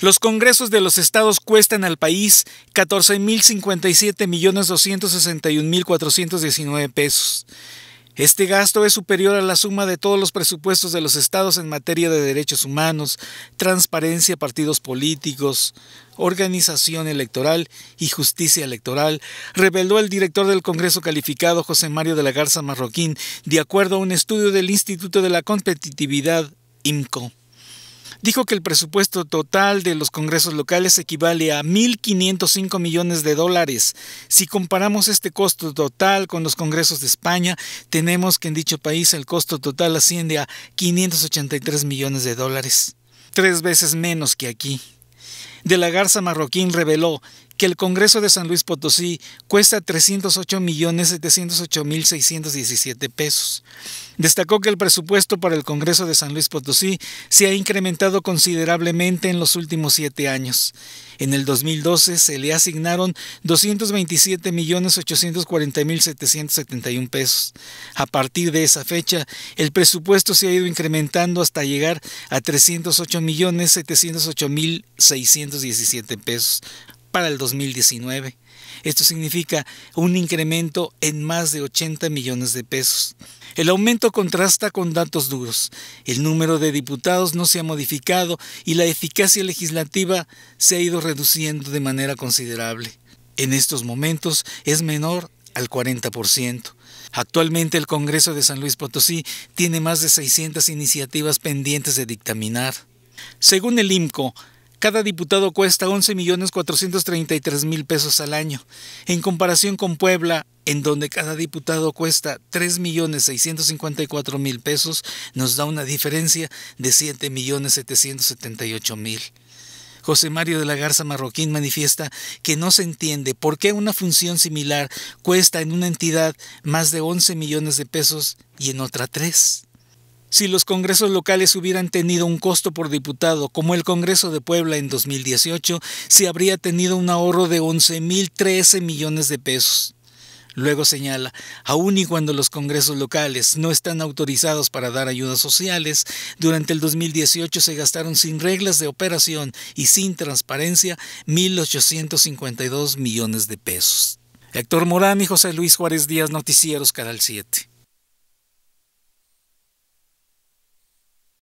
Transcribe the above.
Los congresos de los estados cuestan al país 14.057.261.419 pesos. Este gasto es superior a la suma de todos los presupuestos de los estados en materia de derechos humanos, transparencia, partidos políticos, organización electoral y justicia electoral, reveló el director del Congreso calificado José Mario de la Garza Marroquín, de acuerdo a un estudio del Instituto de la Competitividad, IMCO dijo que el presupuesto total de los congresos locales equivale a 1.505 millones de dólares. Si comparamos este costo total con los congresos de España, tenemos que en dicho país el costo total asciende a 583 millones de dólares, tres veces menos que aquí. De la Garza Marroquín reveló que el Congreso de San Luis Potosí cuesta 308.708.617 pesos. Destacó que el presupuesto para el Congreso de San Luis Potosí se ha incrementado considerablemente en los últimos siete años. En el 2012 se le asignaron 227.840.771 pesos. A partir de esa fecha, el presupuesto se ha ido incrementando hasta llegar a 308.708.617 pesos para el 2019. Esto significa un incremento en más de 80 millones de pesos. El aumento contrasta con datos duros. El número de diputados no se ha modificado y la eficacia legislativa se ha ido reduciendo de manera considerable. En estos momentos es menor al 40%. Actualmente el Congreso de San Luis Potosí tiene más de 600 iniciativas pendientes de dictaminar. Según el IMCO, cada diputado cuesta 11 millones mil pesos al año, en comparación con Puebla, en donde cada diputado cuesta 3.654.000 millones mil pesos, nos da una diferencia de 7 mil. José Mario de la Garza Marroquín manifiesta que no se entiende por qué una función similar cuesta en una entidad más de 11 millones de pesos y en otra 3 si los congresos locales hubieran tenido un costo por diputado, como el Congreso de Puebla en 2018, se habría tenido un ahorro de 11.013 millones de pesos. Luego señala, aun y cuando los congresos locales no están autorizados para dar ayudas sociales, durante el 2018 se gastaron sin reglas de operación y sin transparencia 1.852 millones de pesos. Héctor Morán y José Luis Juárez Díaz, Noticieros Canal 7.